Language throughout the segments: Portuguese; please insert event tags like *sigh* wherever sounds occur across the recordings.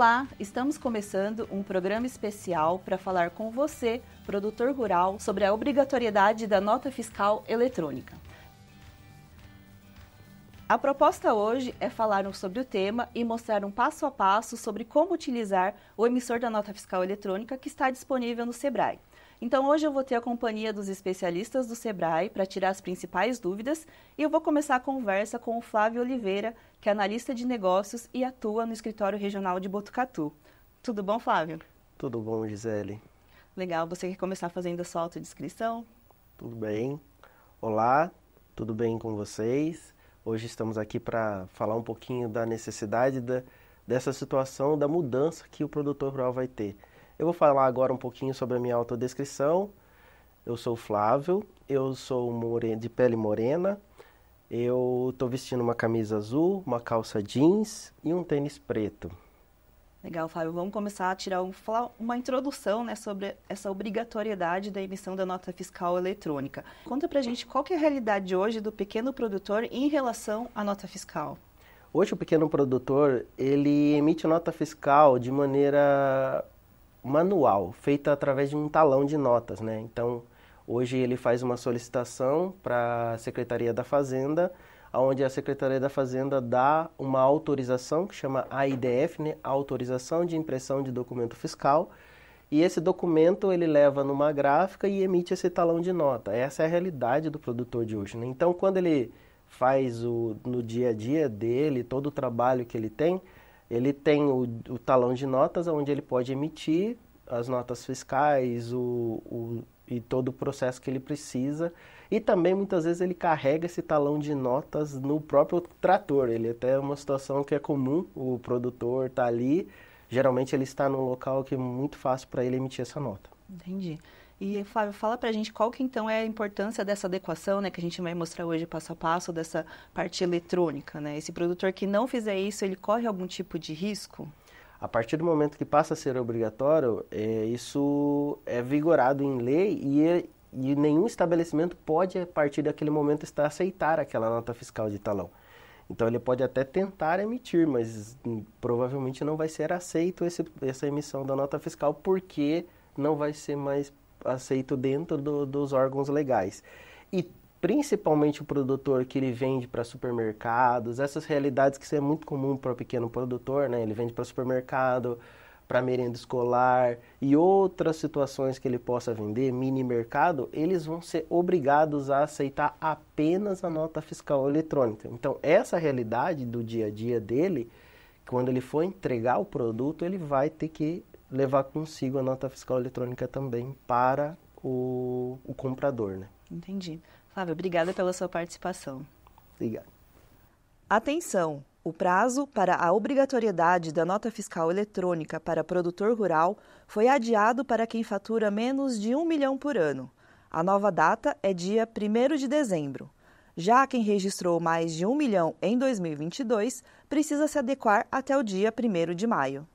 Olá, estamos começando um programa especial para falar com você, produtor rural, sobre a obrigatoriedade da nota fiscal eletrônica. A proposta hoje é falar sobre o tema e mostrar um passo a passo sobre como utilizar o emissor da nota fiscal eletrônica que está disponível no Sebrae. Então hoje eu vou ter a companhia dos especialistas do Sebrae para tirar as principais dúvidas e eu vou começar a conversa com o Flávio Oliveira, que é analista de negócios e atua no escritório regional de Botucatu. Tudo bom, Flávio? Tudo bom, Gisele. Legal, você quer começar fazendo a sua autodescrição? Tudo bem. Olá, tudo bem com vocês? Hoje estamos aqui para falar um pouquinho da necessidade da, dessa situação, da mudança que o produtor rural vai ter eu vou falar agora um pouquinho sobre a minha autodescrição. Eu sou Flávio, eu sou de pele morena, eu estou vestindo uma camisa azul, uma calça jeans e um tênis preto. Legal, Fábio. Vamos começar a tirar um, falar uma introdução né, sobre essa obrigatoriedade da emissão da nota fiscal eletrônica. Conta pra gente qual é a realidade hoje do pequeno produtor em relação à nota fiscal. Hoje o pequeno produtor ele emite nota fiscal de maneira manual, feita através de um talão de notas, né? Então, hoje ele faz uma solicitação para a Secretaria da Fazenda, onde a Secretaria da Fazenda dá uma autorização que chama AIDF, né? Autorização de Impressão de Documento Fiscal. E esse documento ele leva numa gráfica e emite esse talão de nota. Essa é a realidade do produtor de hoje, né? Então, quando ele faz o no dia a dia dele, todo o trabalho que ele tem, ele tem o, o talão de notas, onde ele pode emitir as notas fiscais o, o, e todo o processo que ele precisa. E também muitas vezes ele carrega esse talão de notas no próprio trator. Ele é até é uma situação que é comum, o produtor está ali, geralmente ele está num local que é muito fácil para ele emitir essa nota. Entendi. E, Flávio, fala para a gente qual que então é a importância dessa adequação, né, que a gente vai mostrar hoje passo a passo, dessa parte eletrônica, né? Esse produtor que não fizer isso, ele corre algum tipo de risco? A partir do momento que passa a ser obrigatório, é, isso é vigorado em lei e, é, e nenhum estabelecimento pode, a partir daquele momento, estar aceitar aquela nota fiscal de talão. Então ele pode até tentar emitir, mas hum, provavelmente não vai ser aceito esse, essa emissão da nota fiscal porque não vai ser mais aceito dentro do, dos órgãos legais. E principalmente o produtor que ele vende para supermercados, essas realidades que é muito comum para o pequeno produtor, né? Ele vende para supermercado, para merenda escolar e outras situações que ele possa vender, mini mercado, eles vão ser obrigados a aceitar apenas a nota fiscal eletrônica. Então, essa realidade do dia a dia dele, quando ele for entregar o produto, ele vai ter que levar consigo a nota fiscal eletrônica também para o, o comprador, né? Entendi. Flávio, obrigada pela sua participação. Obrigado. Atenção! O prazo para a obrigatoriedade da nota fiscal eletrônica para produtor rural foi adiado para quem fatura menos de um milhão por ano. A nova data é dia 1 de dezembro. Já quem registrou mais de um milhão em 2022 precisa se adequar até o dia 1 de maio.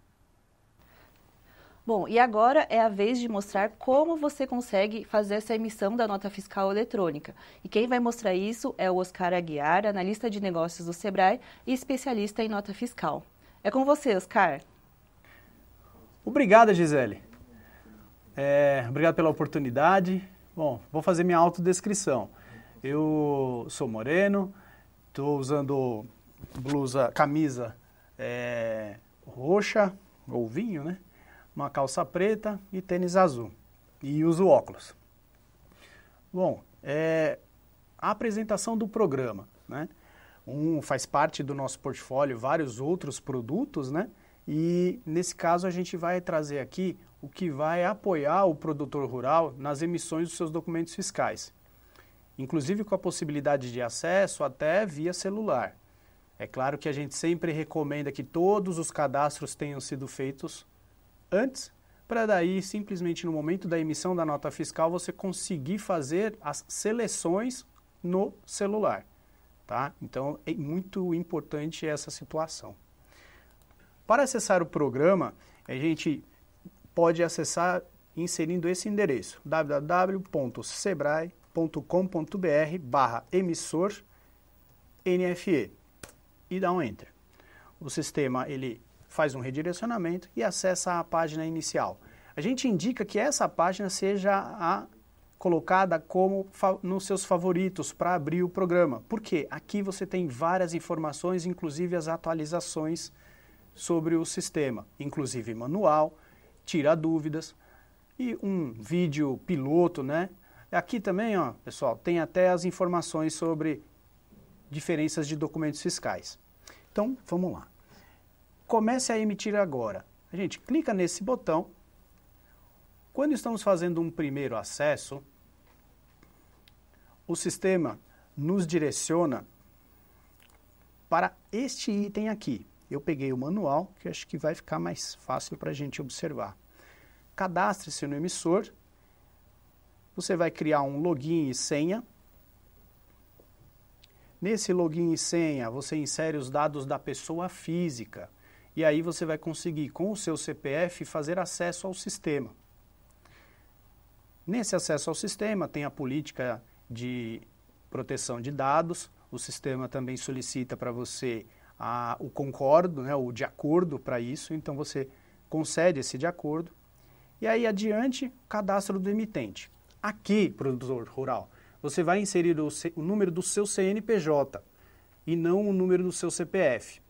Bom, e agora é a vez de mostrar como você consegue fazer essa emissão da nota fiscal eletrônica. E quem vai mostrar isso é o Oscar Aguiar, analista de negócios do Sebrae e especialista em nota fiscal. É com você, Oscar. Obrigada, Gisele. É, obrigado pela oportunidade. Bom, vou fazer minha autodescrição. Eu sou moreno, estou usando blusa, camisa é, roxa, ou vinho, né? uma calça preta e tênis azul. E uso óculos. Bom, é, a apresentação do programa, né? Um faz parte do nosso portfólio, vários outros produtos, né? E nesse caso a gente vai trazer aqui o que vai apoiar o produtor rural nas emissões dos seus documentos fiscais, inclusive com a possibilidade de acesso até via celular. É claro que a gente sempre recomenda que todos os cadastros tenham sido feitos antes, para daí, simplesmente no momento da emissão da nota fiscal, você conseguir fazer as seleções no celular. Tá? Então, é muito importante essa situação. Para acessar o programa, a gente pode acessar inserindo esse endereço www.sebrae.com.br barra emissor NFE e dá um Enter. O sistema ele faz um redirecionamento e acessa a página inicial. A gente indica que essa página seja a colocada como nos seus favoritos para abrir o programa, porque aqui você tem várias informações, inclusive as atualizações sobre o sistema, inclusive manual, tira dúvidas e um vídeo piloto, né? Aqui também, ó, pessoal, tem até as informações sobre diferenças de documentos fiscais. Então, vamos lá comece a emitir agora. A gente clica nesse botão. Quando estamos fazendo um primeiro acesso, o sistema nos direciona para este item aqui. Eu peguei o manual, que acho que vai ficar mais fácil para a gente observar. Cadastre-se no emissor. Você vai criar um login e senha. Nesse login e senha, você insere os dados da pessoa física. E aí você vai conseguir, com o seu CPF, fazer acesso ao sistema. Nesse acesso ao sistema, tem a política de proteção de dados, o sistema também solicita para você a, o concordo, né, o de acordo para isso, então você concede esse de acordo. E aí adiante, cadastro do emitente. Aqui, produtor rural, você vai inserir o, o número do seu CNPJ e não o número do seu CPF.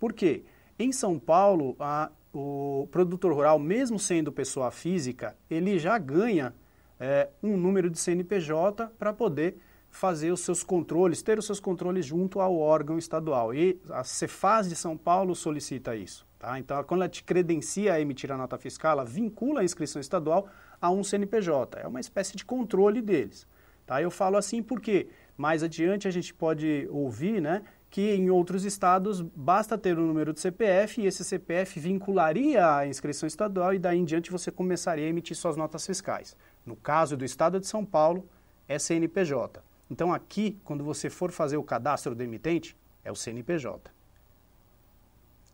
Por quê? Em São Paulo, a, o produtor rural, mesmo sendo pessoa física, ele já ganha é, um número de CNPJ para poder fazer os seus controles, ter os seus controles junto ao órgão estadual. E a Cefaz de São Paulo solicita isso. Tá? Então, quando ela te credencia a emitir a nota fiscal, ela vincula a inscrição estadual a um CNPJ. É uma espécie de controle deles. Tá? Eu falo assim porque mais adiante a gente pode ouvir né, que em outros estados basta ter o um número de CPF e esse CPF vincularia a inscrição estadual e daí em diante você começaria a emitir suas notas fiscais. No caso do estado de São Paulo, é CNPJ. Então aqui, quando você for fazer o cadastro do emitente, é o CNPJ.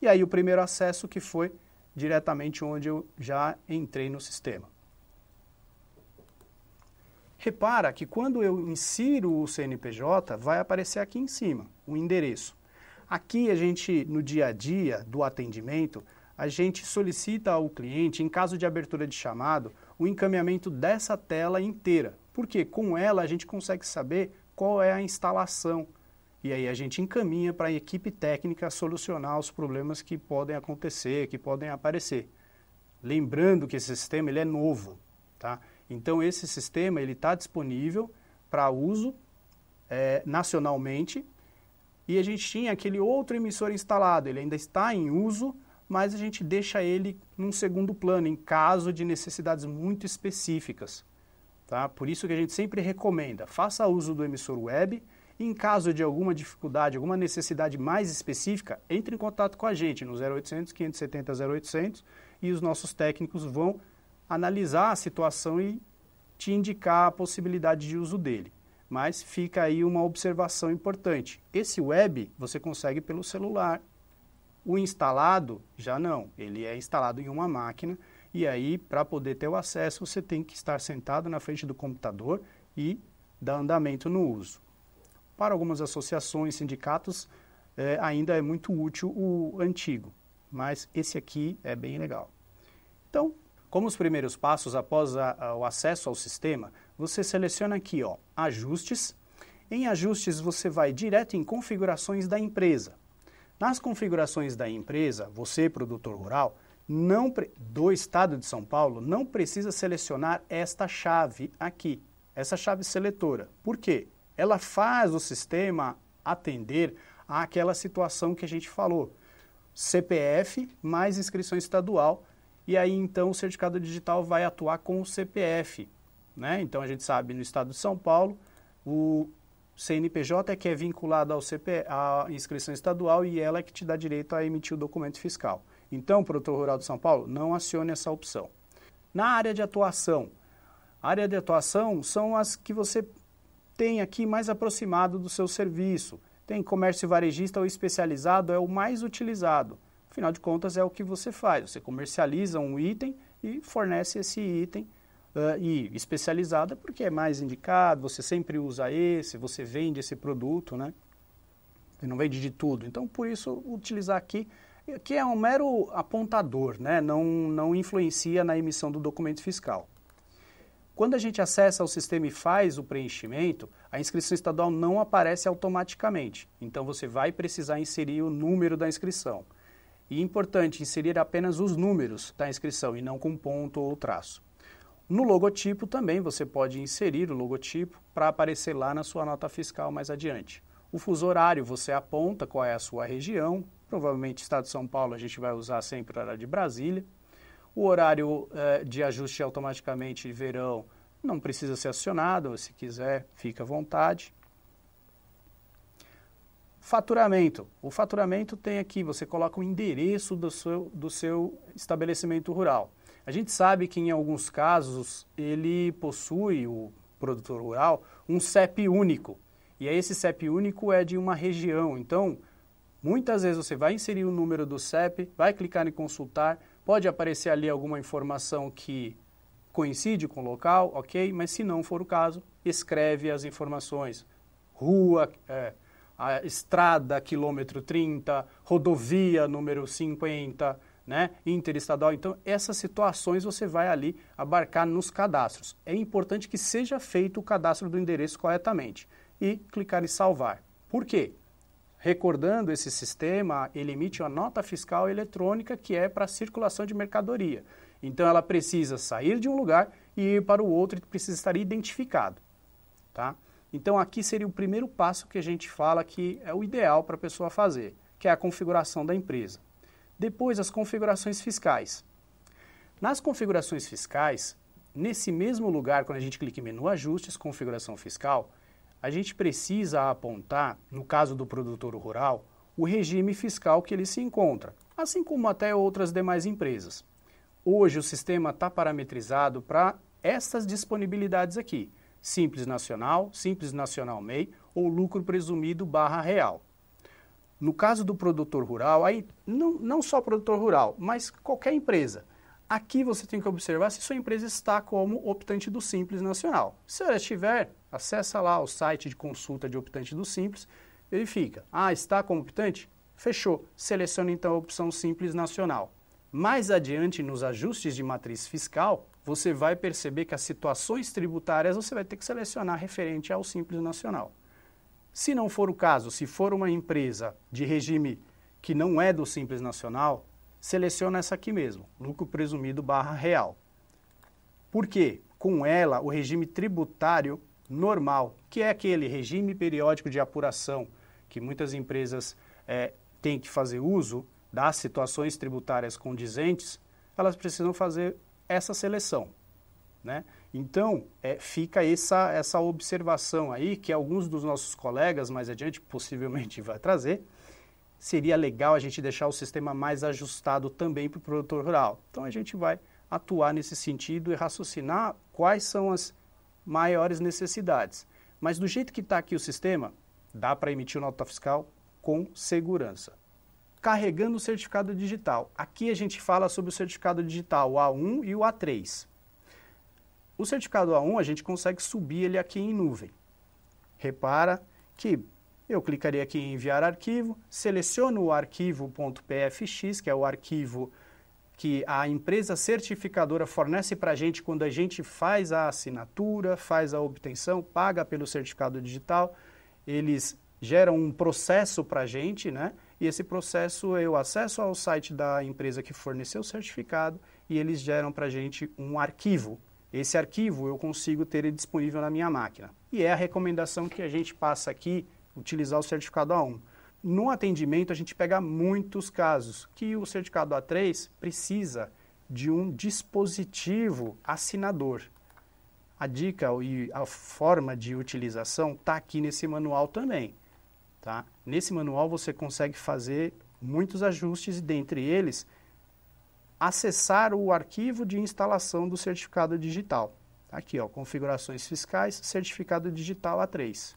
E aí o primeiro acesso que foi diretamente onde eu já entrei no sistema. Repara que quando eu insiro o CNPJ, vai aparecer aqui em cima o endereço. Aqui a gente, no dia a dia do atendimento, a gente solicita ao cliente, em caso de abertura de chamado, o encaminhamento dessa tela inteira. Porque com ela a gente consegue saber qual é a instalação. E aí a gente encaminha para a equipe técnica solucionar os problemas que podem acontecer, que podem aparecer. Lembrando que esse sistema ele é novo, tá? Então esse sistema ele está disponível para uso é, nacionalmente e a gente tinha aquele outro emissor instalado. Ele ainda está em uso, mas a gente deixa ele num segundo plano, em caso de necessidades muito específicas. Tá? Por isso que a gente sempre recomenda, faça uso do emissor web em caso de alguma dificuldade, alguma necessidade mais específica, entre em contato com a gente no 0800 570 0800 e os nossos técnicos vão analisar a situação e te indicar a possibilidade de uso dele. Mas fica aí uma observação importante. Esse web você consegue pelo celular. O instalado já não, ele é instalado em uma máquina e aí para poder ter o acesso você tem que estar sentado na frente do computador e dar andamento no uso. Para algumas associações, sindicatos, é, ainda é muito útil o antigo, mas esse aqui é bem legal. Então, como os primeiros passos após a, a, o acesso ao sistema, você seleciona aqui, ó, Ajustes. Em Ajustes, você vai direto em Configurações da empresa. Nas configurações da empresa, você, produtor rural, não do estado de São Paulo, não precisa selecionar esta chave aqui, essa chave seletora. Por quê? Ela faz o sistema atender àquela situação que a gente falou. CPF mais inscrição estadual e aí então o certificado digital vai atuar com o CPF. Né? Então a gente sabe no estado de São Paulo, o CNPJ é que é vinculado ao CP, à inscrição estadual e ela é que te dá direito a emitir o documento fiscal. Então, produtor rural de São Paulo, não acione essa opção. Na área de atuação, a área de atuação são as que você tem aqui mais aproximado do seu serviço. Tem comércio varejista ou especializado, é o mais utilizado. Afinal de contas, é o que você faz. Você comercializa um item e fornece esse item uh, e especializada porque é mais indicado, você sempre usa esse, você vende esse produto, né? Você não vende de tudo. Então, por isso, utilizar aqui, que é um mero apontador, né? não, não influencia na emissão do documento fiscal. Quando a gente acessa o sistema e faz o preenchimento, a inscrição estadual não aparece automaticamente. Então, você vai precisar inserir o número da inscrição. E importante inserir apenas os números da inscrição e não com ponto ou traço. No logotipo também você pode inserir o logotipo para aparecer lá na sua nota fiscal mais adiante. O fuso horário você aponta qual é a sua região, provavelmente estado de São Paulo a gente vai usar sempre o horário de Brasília. O horário eh, de ajuste automaticamente de verão não precisa ser acionado, se quiser, fica à vontade. Faturamento. O faturamento tem aqui, você coloca o endereço do seu, do seu estabelecimento rural. A gente sabe que em alguns casos ele possui, o produtor rural, um CEP único. E aí esse CEP único é de uma região. Então, muitas vezes você vai inserir o número do CEP, vai clicar em consultar, pode aparecer ali alguma informação que coincide com o local, ok, mas se não for o caso, escreve as informações. Rua, é, a estrada quilômetro 30, rodovia número 50, né, interestadual. Então, essas situações você vai ali abarcar nos cadastros. É importante que seja feito o cadastro do endereço corretamente e clicar em salvar. Por quê? Recordando, esse sistema ele emite uma nota fiscal eletrônica que é para circulação de mercadoria. Então, ela precisa sair de um lugar e ir para o outro e precisa estar identificado. Tá? Então aqui seria o primeiro passo que a gente fala que é o ideal para a pessoa fazer, que é a configuração da empresa. Depois as configurações fiscais. Nas configurações fiscais, nesse mesmo lugar, quando a gente clica em menu ajustes, configuração fiscal, a gente precisa apontar, no caso do produtor rural, o regime fiscal que ele se encontra, assim como até outras demais empresas. Hoje o sistema está parametrizado para essas disponibilidades aqui simples nacional, simples nacional MEI ou lucro presumido barra real. No caso do produtor rural, aí não, não só produtor rural, mas qualquer empresa. Aqui você tem que observar se sua empresa está como optante do Simples Nacional. Se ela estiver, acessa lá o site de consulta de optante do Simples, verifica. Ah, está como optante? Fechou. Seleciona então a opção Simples Nacional. Mais adiante, nos ajustes de matriz fiscal, você vai perceber que as situações tributárias você vai ter que selecionar referente ao Simples Nacional. Se não for o caso, se for uma empresa de regime que não é do Simples Nacional, seleciona essa aqui mesmo, lucro presumido barra real. Por quê? Com ela, o regime tributário normal, que é aquele regime periódico de apuração que muitas empresas é, têm que fazer uso das situações tributárias condizentes, elas precisam fazer essa seleção. Né? Então, é, fica essa, essa observação aí, que alguns dos nossos colegas mais adiante possivelmente *laughs* vai trazer. Seria legal a gente deixar o sistema mais ajustado também para o produtor rural. Então, a gente vai atuar nesse sentido e raciocinar quais são as maiores necessidades. Mas, do jeito que está aqui o sistema, dá para emitir nota fiscal com segurança carregando o certificado digital. Aqui a gente fala sobre o certificado digital o A1 e o A3. O certificado A1 a gente consegue subir ele aqui em nuvem. Repara que eu clicaria aqui em enviar arquivo, seleciono o arquivo.pfx, que é o arquivo que a empresa certificadora fornece para a gente quando a gente faz a assinatura, faz a obtenção, paga pelo certificado digital. Eles geram um processo para a gente, né? E esse processo eu acesso ao site da empresa que forneceu o certificado e eles geram para a gente um arquivo. Esse arquivo eu consigo ter ele disponível na minha máquina. E é a recomendação que a gente passa aqui, utilizar o certificado A1. No atendimento, a gente pega muitos casos que o certificado A3 precisa de um dispositivo assinador. A dica e a forma de utilização está aqui nesse manual também. Tá? Nesse manual você consegue fazer muitos ajustes e dentre eles acessar o arquivo de instalação do certificado digital. Tá aqui, ó, configurações fiscais, certificado digital A3.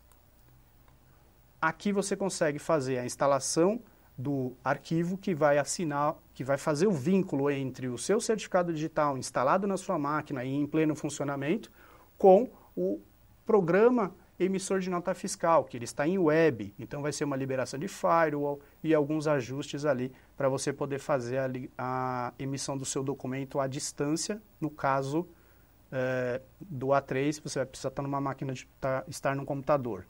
Aqui você consegue fazer a instalação do arquivo que vai assinar, que vai fazer o vínculo entre o seu certificado digital instalado na sua máquina e em pleno funcionamento com o programa emissor de nota fiscal, que ele está em web, então vai ser uma liberação de firewall e alguns ajustes ali para você poder fazer a, a, emissão do seu documento à distância, no caso é, do A3, você vai precisar estar numa máquina de tá, estar no computador.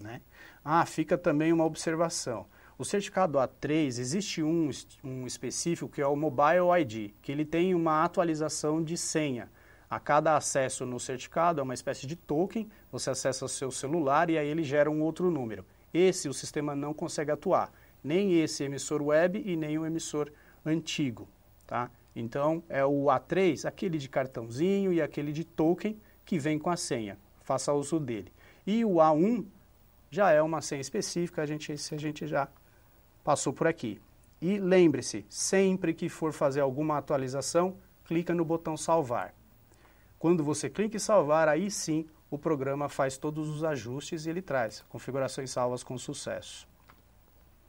Né? Ah, fica também uma observação. O certificado A3, existe um, um específico que é o Mobile ID, que ele tem uma atualização de senha. A cada acesso no certificado é uma espécie de token, você acessa o seu celular e aí ele gera um outro número. Esse o sistema não consegue atuar, nem esse emissor web e nem o emissor antigo, tá? Então é o A3, aquele de cartãozinho e aquele de token que vem com a senha. Faça uso dele. E o A1 já é uma senha específica, a gente a gente já passou por aqui. E lembre-se, sempre que for fazer alguma atualização, clica no botão salvar. Quando você clica em salvar, aí sim o programa faz todos os ajustes e ele traz configurações salvas com sucesso.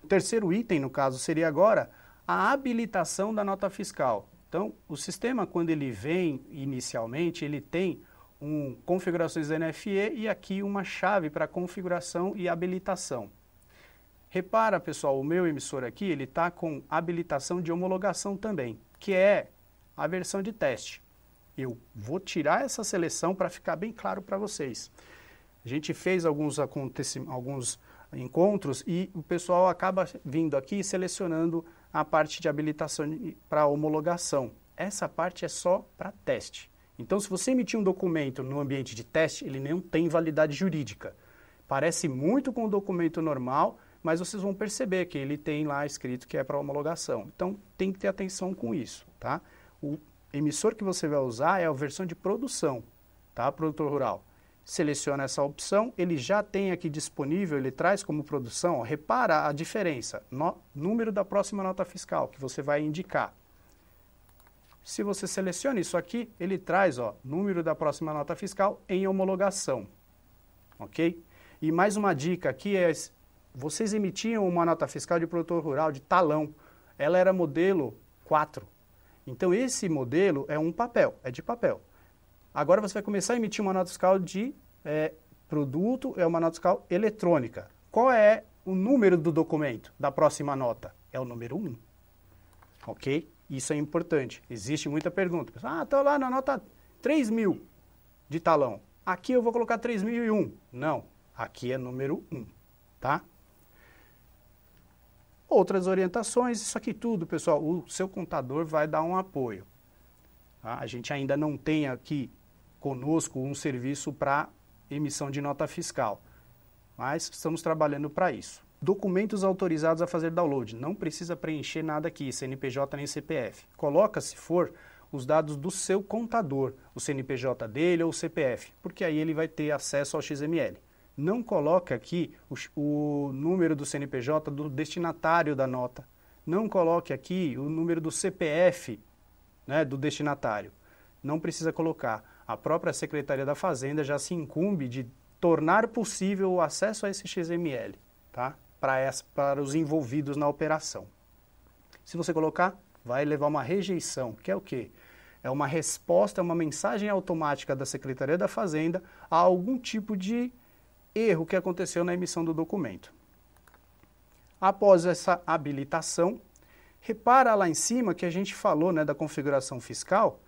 O terceiro item, no caso, seria agora a habilitação da nota fiscal. Então, o sistema, quando ele vem inicialmente, ele tem um configurações NFE e aqui uma chave para configuração e habilitação. Repara, pessoal, o meu emissor aqui, ele está com habilitação de homologação também, que é a versão de teste. Eu vou tirar essa seleção para ficar bem claro para vocês. A gente fez alguns, alguns encontros e o pessoal acaba vindo aqui e selecionando a parte de habilitação para homologação. Essa parte é só para teste. Então, se você emitir um documento no ambiente de teste, ele não tem validade jurídica. Parece muito com o um documento normal, mas vocês vão perceber que ele tem lá escrito que é para homologação. Então, tem que ter atenção com isso, tá? O emissor que você vai usar é a versão de produção, tá, produtor rural. Seleciona essa opção, ele já tem aqui disponível, ele traz como produção, ó, repara a diferença, no, número da próxima nota fiscal que você vai indicar. Se você seleciona isso aqui, ele traz ó, número da próxima nota fiscal em homologação, ok? E mais uma dica aqui é, vocês emitiam uma nota fiscal de produtor rural de talão, ela era modelo 4, então, esse modelo é um papel, é de papel. Agora você vai começar a emitir uma nota fiscal de é, produto, é uma nota fiscal eletrônica. Qual é o número do documento da próxima nota? É o número 1. Ok? Isso é importante. Existe muita pergunta. Ah, estou lá na nota 3.000 mil de talão. Aqui eu vou colocar 3.001. Não, aqui é número 1, tá? outras orientações, isso aqui tudo, pessoal, o seu contador vai dar um apoio. Tá? A gente ainda não tem aqui conosco um serviço para emissão de nota fiscal, mas estamos trabalhando para isso. Documentos autorizados a fazer download. Não precisa preencher nada aqui, CNPJ nem CPF. Coloca, se for, os dados do seu contador, o CNPJ dele ou o CPF, porque aí ele vai ter acesso ao XML não coloca aqui o, o número do CNPJ do destinatário da nota. Não coloque aqui o número do CPF né, do destinatário. Não precisa colocar. A própria Secretaria da Fazenda já se incumbe de tornar possível o acesso a esse XML tá? para, essa, para os envolvidos na operação. Se você colocar, vai levar uma rejeição, que é o quê? É uma resposta, é uma mensagem automática da Secretaria da Fazenda a algum tipo de erro que aconteceu na emissão do documento. Após essa habilitação, repara lá em cima que a gente falou né, da configuração fiscal.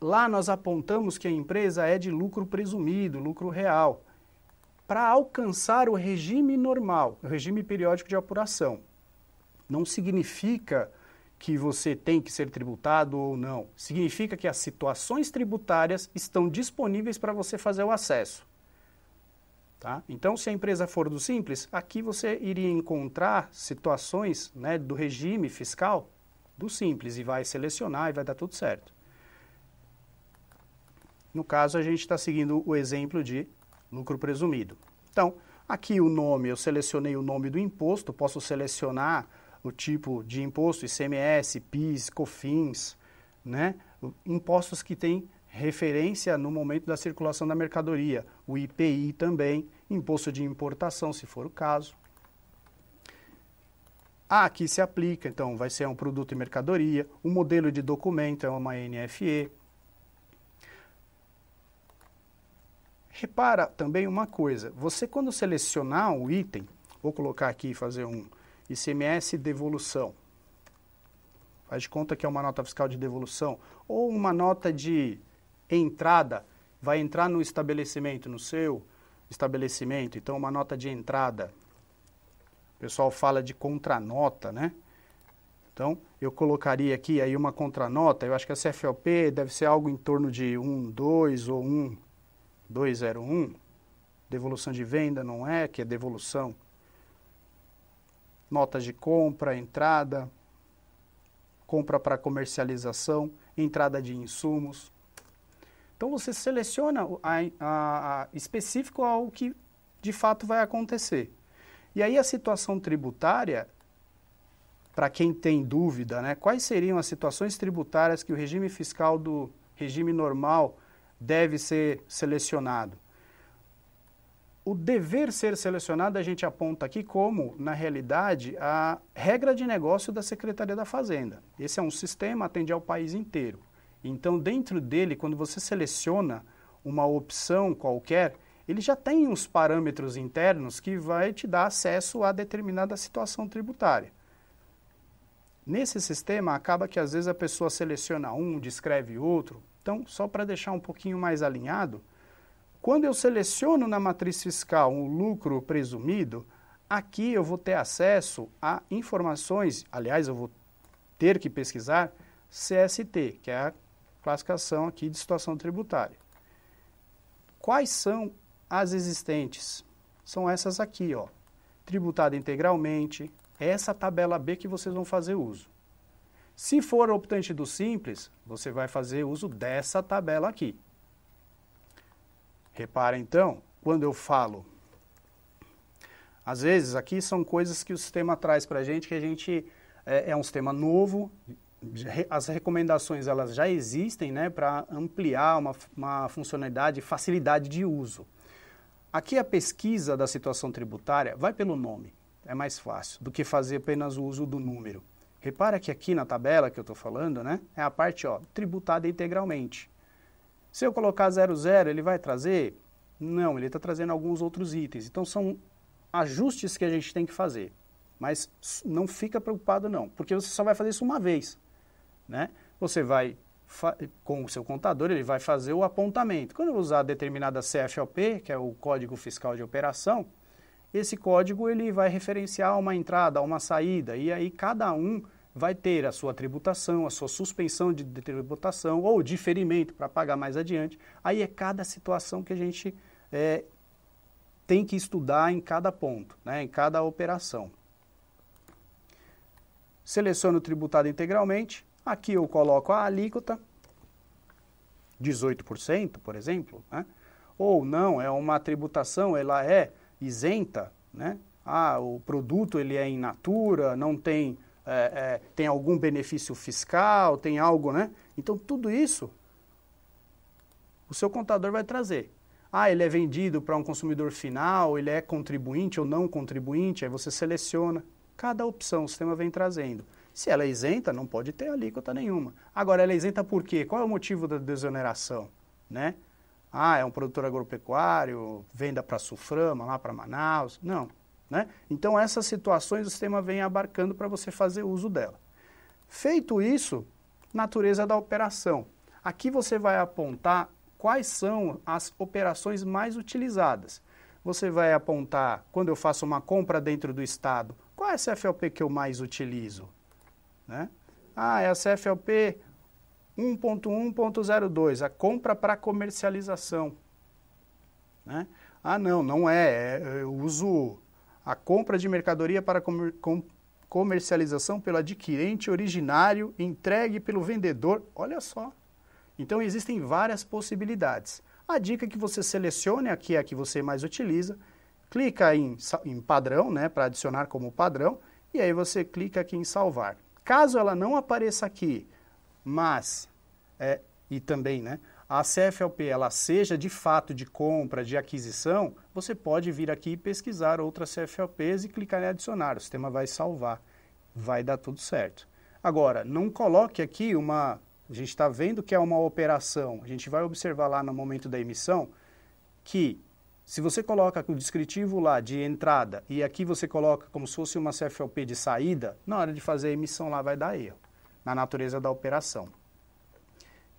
Lá nós apontamos que a empresa é de lucro presumido, lucro real, para alcançar o regime normal, o regime periódico de apuração. Não significa que você tem que ser tributado ou não. Significa que as situações tributárias estão disponíveis para você fazer o acesso. Tá? Então, se a empresa for do Simples, aqui você iria encontrar situações né, do regime fiscal do Simples e vai selecionar e vai dar tudo certo. No caso, a gente está seguindo o exemplo de lucro presumido. Então, aqui o nome, eu selecionei o nome do imposto, posso selecionar o tipo de imposto, ICMS, PIS, COFINS, né? impostos que têm referência no momento da circulação da mercadoria, o IPI também, imposto de importação, se for o caso. Ah, aqui se aplica, então vai ser um produto e mercadoria, o um modelo de documento é uma NFE. Repara também uma coisa, você quando selecionar um item, vou colocar aqui fazer um ICMS devolução, faz de conta que é uma nota fiscal de devolução, ou uma nota de entrada vai entrar no estabelecimento, no seu estabelecimento, então uma nota de entrada. O pessoal fala de contranota, né? Então, eu colocaria aqui aí uma contranota, eu acho que a CFLP deve ser algo em torno de 12 ou 1201. Devolução de venda não é, que é devolução. Notas de compra, entrada, compra para comercialização, entrada de insumos. Então você seleciona a, a, a específico ao que de fato vai acontecer. E aí a situação tributária, para quem tem dúvida, né, quais seriam as situações tributárias que o regime fiscal do regime normal deve ser selecionado? O dever ser selecionado a gente aponta aqui como, na realidade, a regra de negócio da Secretaria da Fazenda. Esse é um sistema, atende ao país inteiro. Então, dentro dele, quando você seleciona uma opção qualquer, ele já tem uns parâmetros internos que vai te dar acesso a determinada situação tributária. Nesse sistema, acaba que às vezes a pessoa seleciona um, descreve outro. Então, só para deixar um pouquinho mais alinhado, quando eu seleciono na matriz fiscal um lucro presumido, aqui eu vou ter acesso a informações, aliás, eu vou ter que pesquisar CST, que é a classificação aqui de situação tributária. Quais são as existentes? São essas aqui, ó. Tributada integralmente, é essa tabela B que vocês vão fazer uso. Se for optante do simples, você vai fazer uso dessa tabela aqui. Repara então, quando eu falo, às vezes aqui são coisas que o sistema traz para a gente que a gente é, é um sistema novo, as recomendações elas já existem né, para ampliar uma, uma funcionalidade e facilidade de uso. Aqui a pesquisa da situação tributária vai pelo nome, é mais fácil do que fazer apenas o uso do número. Repara que aqui na tabela que eu estou falando, né, é a parte ó, tributada integralmente. Se eu colocar 00, ele vai trazer? Não, ele está trazendo alguns outros itens. Então são ajustes que a gente tem que fazer. Mas não fica preocupado não, porque você só vai fazer isso uma vez né? Você vai com o seu contador, ele vai fazer o apontamento. Quando eu usar determinada CFOP, que é o Código Fiscal de Operação, esse código ele vai referenciar uma entrada, uma saída, e aí cada um vai ter a sua tributação, a sua suspensão de tributação ou diferimento para pagar mais adiante. Aí é cada situação que a gente é, tem que estudar em cada ponto, né, em cada operação. Seleciono o tributado integralmente, Aqui eu coloco a alíquota, 18%, por exemplo, né? ou não, é uma tributação, ela é isenta, né? ah, o produto ele é in natura, não tem, é, é, tem algum benefício fiscal, tem algo, né? Então tudo isso o seu contador vai trazer. Ah, ele é vendido para um consumidor final, ele é contribuinte ou não contribuinte, aí você seleciona. Cada opção o sistema vem trazendo. Se ela é isenta, não pode ter alíquota nenhuma. Agora, ela é isenta por quê? Qual é o motivo da desoneração? Né? Ah, é um produtor agropecuário, venda para Suframa, lá para Manaus. Não. Né? Então, essas situações o sistema vem abarcando para você fazer uso dela. Feito isso, natureza da operação. Aqui você vai apontar quais são as operações mais utilizadas. Você vai apontar, quando eu faço uma compra dentro do Estado, qual é a CFLP que eu mais utilizo? Né? Ah, é a CFLP 1.1.02, a compra para comercialização. Né? Ah, não, não é, é. Eu uso a compra de mercadoria para comer, com, comercialização pelo adquirente originário, entregue pelo vendedor. Olha só. Então existem várias possibilidades. A dica é que você selecione aqui é a que você mais utiliza, clica em, em padrão, né, para adicionar como padrão, e aí você clica aqui em salvar. Caso ela não apareça aqui, mas, é, e também, né, a CFLP ela seja de fato de compra, de aquisição, você pode vir aqui e pesquisar outras CFLPs e clicar em adicionar. O sistema vai salvar, vai dar tudo certo. Agora, não coloque aqui uma. A gente está vendo que é uma operação. A gente vai observar lá no momento da emissão que se você coloca o descritivo lá de entrada e aqui você coloca como se fosse uma CFLP de saída, na hora de fazer a emissão lá vai dar erro, na natureza da operação.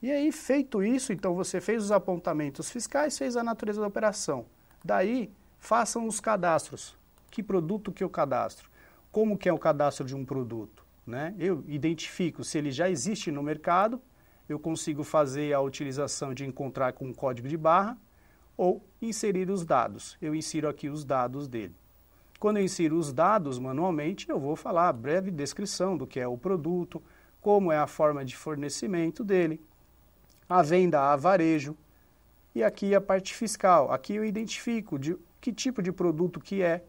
E aí, feito isso, então você fez os apontamentos fiscais, fez a natureza da operação. Daí, façam os cadastros. Que produto que eu cadastro? Como que é o cadastro de um produto? Né? Eu identifico se ele já existe no mercado, eu consigo fazer a utilização de encontrar com um código de barra, ou inserir os dados. Eu insiro aqui os dados dele. Quando eu insiro os dados manualmente, eu vou falar breve descrição do que é o produto, como é a forma de fornecimento dele, a venda a varejo e aqui a parte fiscal. Aqui eu identifico de que tipo de produto que é.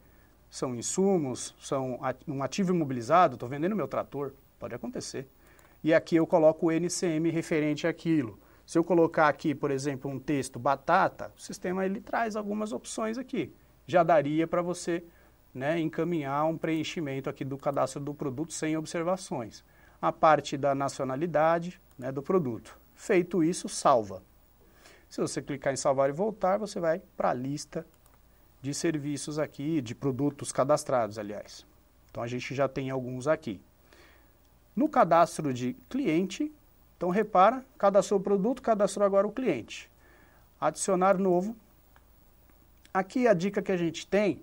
São insumos, são um ativo imobilizado, estou vendendo meu trator, pode acontecer. E aqui eu coloco o NCM referente àquilo. Se eu colocar aqui, por exemplo, um texto batata, o sistema ele traz algumas opções aqui. Já daria para você né, encaminhar um preenchimento aqui do cadastro do produto sem observações. A parte da nacionalidade né, do produto. Feito isso, salva. Se você clicar em salvar e voltar, você vai para a lista de serviços aqui, de produtos cadastrados, aliás. Então a gente já tem alguns aqui. No cadastro de cliente, então repara, cadastrou o produto, cadastrou agora o cliente. Adicionar novo. Aqui a dica que a gente tem,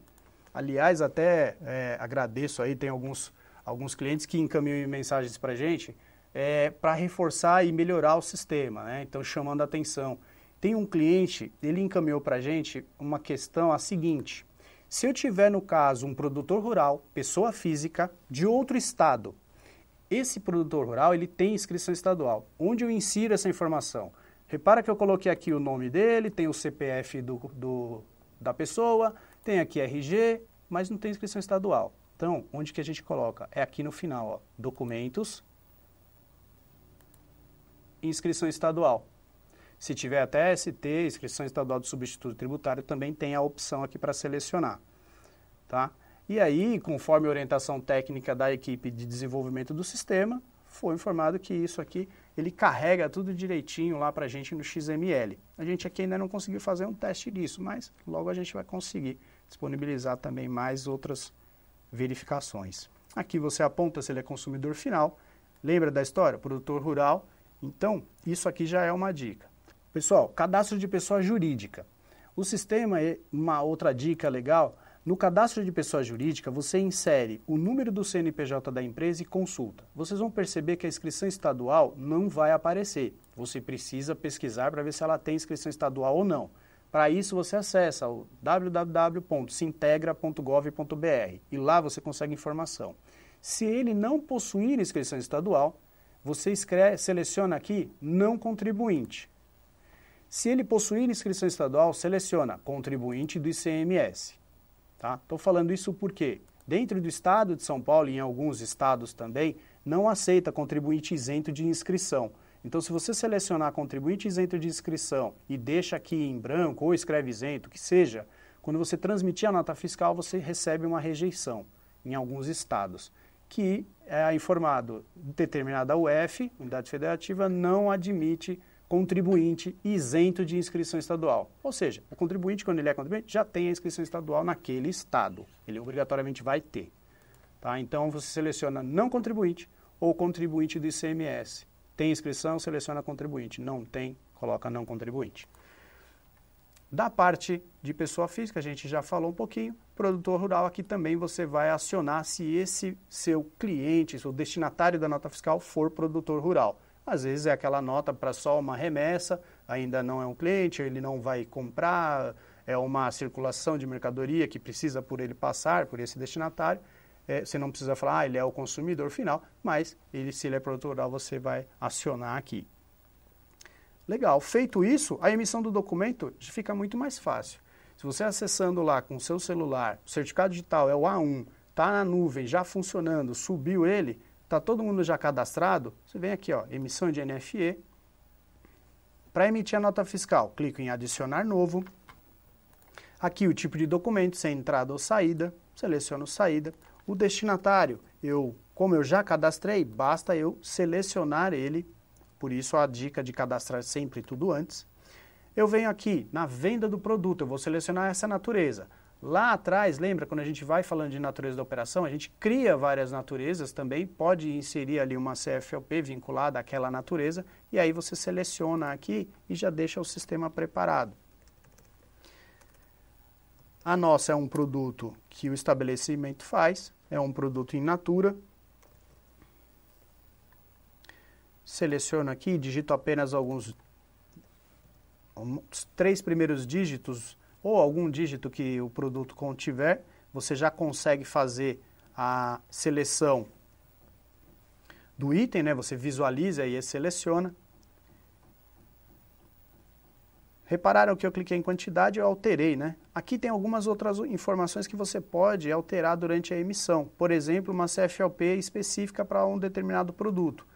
aliás, até é, agradeço aí, tem alguns, alguns clientes que encaminham mensagens para a gente, é, para reforçar e melhorar o sistema, né? então chamando a atenção. Tem um cliente, ele encaminhou para a gente uma questão a seguinte, se eu tiver, no caso, um produtor rural, pessoa física, de outro estado, esse produtor rural, ele tem inscrição estadual. Onde eu insiro essa informação? Repara que eu coloquei aqui o nome dele, tem o CPF do, do, da pessoa, tem aqui RG, mas não tem inscrição estadual. Então, onde que a gente coloca? É aqui no final, ó, documentos, inscrição estadual. Se tiver até ST, inscrição estadual do substituto tributário, também tem a opção aqui para selecionar, tá? E aí, conforme a orientação técnica da equipe de desenvolvimento do sistema, foi informado que isso aqui ele carrega tudo direitinho lá para a gente no XML. A gente aqui ainda não conseguiu fazer um teste disso, mas logo a gente vai conseguir disponibilizar também mais outras verificações. Aqui você aponta se ele é consumidor final. Lembra da história? Produtor rural. Então, isso aqui já é uma dica. Pessoal, cadastro de pessoa jurídica. O sistema, é uma outra dica legal, no cadastro de pessoa jurídica, você insere o número do CNPJ da empresa e consulta. Vocês vão perceber que a inscrição estadual não vai aparecer. Você precisa pesquisar para ver se ela tem inscrição estadual ou não. Para isso, você acessa o www.sintegra.gov.br e lá você consegue informação. Se ele não possuir inscrição estadual, você escreve, seleciona aqui não contribuinte. Se ele possuir inscrição estadual, seleciona contribuinte do ICMS. Estou tá? falando isso porque, dentro do estado de São Paulo e em alguns estados também, não aceita contribuinte isento de inscrição. Então, se você selecionar contribuinte isento de inscrição e deixa aqui em branco ou escreve isento, que seja, quando você transmitir a nota fiscal, você recebe uma rejeição em alguns estados, que é informado determinada UF, Unidade Federativa, não admite contribuinte isento de inscrição estadual. Ou seja, o contribuinte, quando ele é contribuinte, já tem a inscrição estadual naquele estado. Ele obrigatoriamente vai ter. Tá? Então, você seleciona não contribuinte ou contribuinte do ICMS. Tem inscrição, seleciona contribuinte. Não tem, coloca não contribuinte. Da parte de pessoa física, a gente já falou um pouquinho. Produtor rural, aqui também você vai acionar se esse seu cliente, seu destinatário da nota fiscal, for produtor rural. Às vezes é aquela nota para só uma remessa, ainda não é um cliente, ele não vai comprar, é uma circulação de mercadoria que precisa por ele passar, por esse destinatário. É, você não precisa falar, ah, ele é o consumidor final, mas ele, se ele é produtoral rural, você vai acionar aqui. Legal, feito isso, a emissão do documento fica muito mais fácil. Se você acessando lá com o seu celular, o certificado digital é o A1, está na nuvem, já funcionando, subiu ele, está todo mundo já cadastrado, você vem aqui, ó, emissão de NFE. Para emitir a nota fiscal, clico em adicionar novo. Aqui o tipo de documento, se é entrada ou saída, seleciono saída. O destinatário, eu, como eu já cadastrei, basta eu selecionar ele, por isso a dica de cadastrar sempre tudo antes. Eu venho aqui na venda do produto, eu vou selecionar essa natureza. Lá atrás, lembra quando a gente vai falando de natureza da operação, a gente cria várias naturezas também, pode inserir ali uma CFLP vinculada àquela natureza, e aí você seleciona aqui e já deixa o sistema preparado. A nossa é um produto que o estabelecimento faz, é um produto in natura. Seleciono aqui, digito apenas alguns três primeiros dígitos ou algum dígito que o produto contiver, você já consegue fazer a seleção do item, né? Você visualiza e seleciona. Repararam que eu cliquei em quantidade, eu alterei, né? Aqui tem algumas outras informações que você pode alterar durante a emissão. Por exemplo, uma CFLP específica para um determinado produto.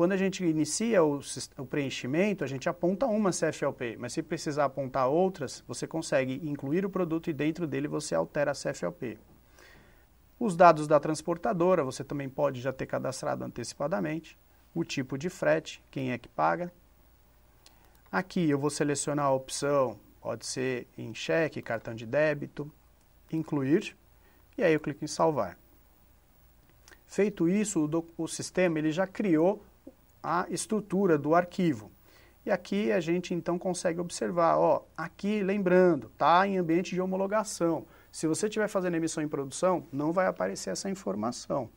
Quando a gente inicia o, o, preenchimento, a gente aponta uma CFLP, mas se precisar apontar outras, você consegue incluir o produto e dentro dele você altera a CFLP. Os dados da transportadora, você também pode já ter cadastrado antecipadamente. O tipo de frete, quem é que paga. Aqui eu vou selecionar a opção, pode ser em cheque, cartão de débito, incluir, e aí eu clico em salvar. Feito isso, o, o sistema ele já criou a estrutura do arquivo. E aqui a gente então consegue observar, ó, aqui lembrando, tá em ambiente de homologação. Se você estiver fazendo emissão em produção, não vai aparecer essa informação.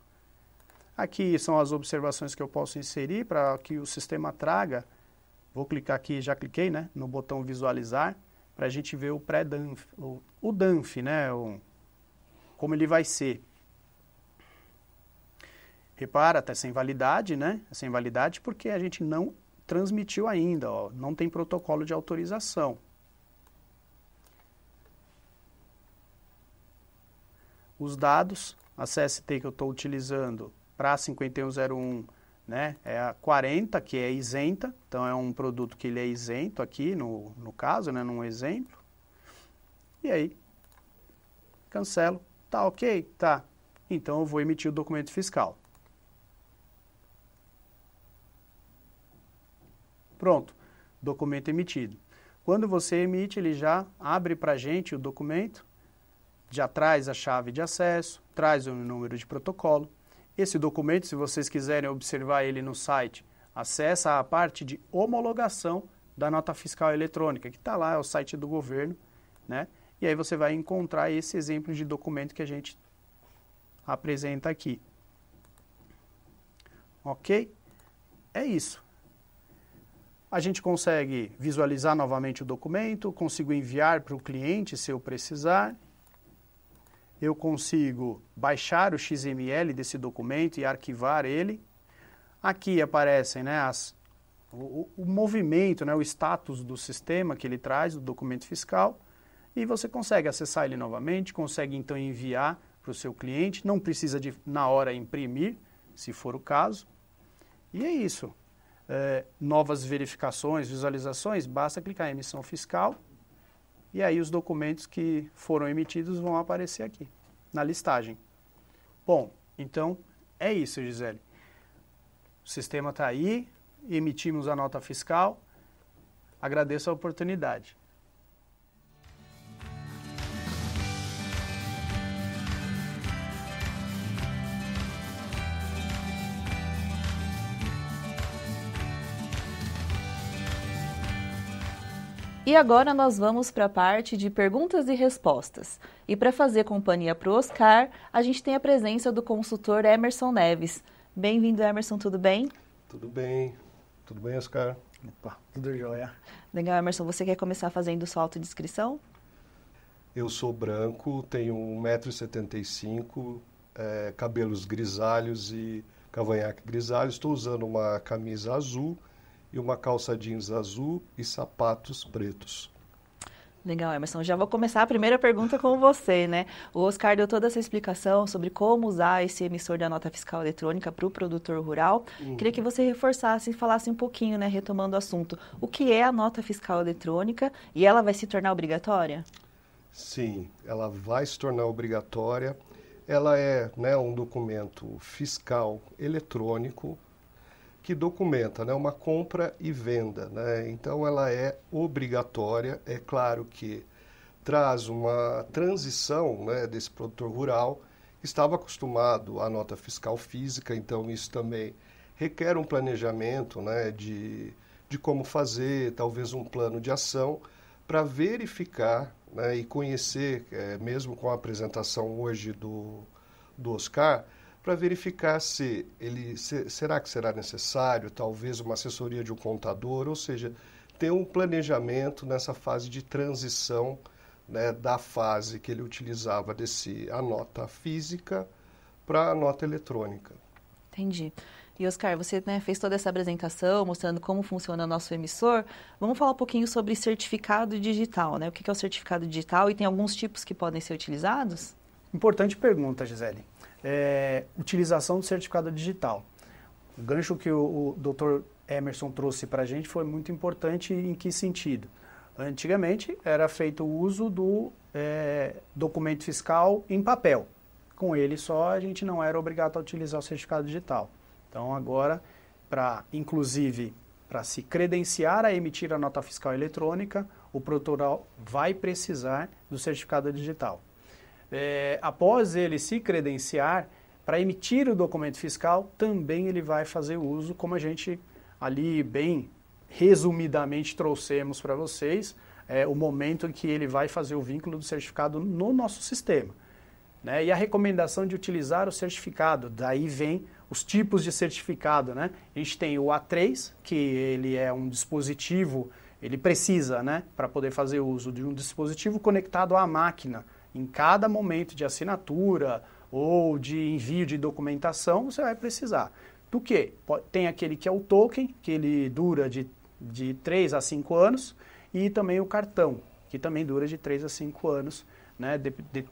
Aqui são as observações que eu posso inserir para que o sistema traga. Vou clicar aqui, já cliquei, né, no botão visualizar, para a gente ver o pré-DANF, o, o DANF, né, o, como ele vai ser. Repara, está sem validade, né? Tá sem validade porque a gente não transmitiu ainda, ó, não tem protocolo de autorização. Os dados, a CST que eu estou utilizando para 5101 né, é a 40, que é isenta, então é um produto que ele é isento aqui, no, no caso, né, num exemplo. E aí, cancelo. Tá ok? Tá. Então eu vou emitir o documento fiscal. Pronto, documento emitido. Quando você emite, ele já abre para a gente o documento, já traz a chave de acesso, traz o número de protocolo. Esse documento, se vocês quiserem observar ele no site, acessa a parte de homologação da nota fiscal eletrônica, que está lá, é o site do governo, né? E aí você vai encontrar esse exemplo de documento que a gente apresenta aqui. Ok? É isso a gente consegue visualizar novamente o documento, consigo enviar para o cliente se eu precisar, eu consigo baixar o XML desse documento e arquivar ele. Aqui aparecem né, as, o, o movimento, né, o status do sistema que ele traz, do documento fiscal, e você consegue acessar ele novamente, consegue então enviar para o seu cliente, não precisa de na hora imprimir, se for o caso. E é isso é, novas verificações, visualizações, basta clicar em emissão fiscal e aí os documentos que foram emitidos vão aparecer aqui na listagem. Bom, então é isso, Gisele. O sistema está aí, emitimos a nota fiscal. Agradeço a oportunidade. E agora nós vamos para a parte de perguntas e respostas. E para fazer companhia para o Oscar, a gente tem a presença do consultor Emerson Neves. Bem-vindo, Emerson, tudo bem? Tudo bem. Tudo bem, Oscar? Opa, tudo jóia. Legal, Emerson, você quer começar fazendo sua autodescrição? Eu sou branco, tenho 1,75m, é, cabelos grisalhos e cavanhaque grisalho. Estou usando uma camisa azul e uma calça jeans azul e sapatos pretos. Legal, Emerson. Já vou começar a primeira pergunta com você, né? O Oscar deu toda essa explicação sobre como usar esse emissor da nota fiscal eletrônica para o produtor rural. Uhum. Queria que você reforçasse e falasse um pouquinho, né, retomando o assunto. O que é a nota fiscal eletrônica e ela vai se tornar obrigatória? Sim, ela vai se tornar obrigatória. Ela é né, um documento fiscal eletrônico que documenta né, uma compra e venda. Né? Então, ela é obrigatória. É claro que traz uma transição né, desse produtor rural que estava acostumado à nota fiscal física, então isso também requer um planejamento né, de, de como fazer, talvez um plano de ação para verificar né, e conhecer, é, mesmo com a apresentação hoje do, do Oscar, para verificar se ele se, será que será necessário talvez uma assessoria de um contador, ou seja, ter um planejamento nessa fase de transição né, da fase que ele utilizava desse a nota física para a nota eletrônica. Entendi. E Oscar, você né, fez toda essa apresentação mostrando como funciona o nosso emissor. Vamos falar um pouquinho sobre certificado digital, né? O que é o certificado digital e tem alguns tipos que podem ser utilizados? Importante pergunta, Gisele é, utilização do certificado digital. O gancho que o, o Dr. Emerson trouxe para a gente foi muito importante em que sentido? Antigamente era feito o uso do é, documento fiscal em papel. Com ele só a gente não era obrigado a utilizar o certificado digital. Então agora, para inclusive para se credenciar a emitir a nota fiscal eletrônica, o produtor vai precisar do certificado digital é, após ele se credenciar para emitir o documento fiscal, também ele vai fazer uso, como a gente ali bem resumidamente trouxemos para vocês, é, o momento em que ele vai fazer o vínculo do certificado no nosso sistema. Né? E a recomendação de utilizar o certificado, daí vem os tipos de certificado, né? A gente tem o A3, que ele é um dispositivo, ele precisa, né, para poder fazer uso de um dispositivo conectado à máquina em cada momento de assinatura ou de envio de documentação, você vai precisar. Do que? Tem aquele que é o token, que ele dura de, de 3 a 5 anos, e também o cartão, que também dura de 3 a 5 anos, né? De, de,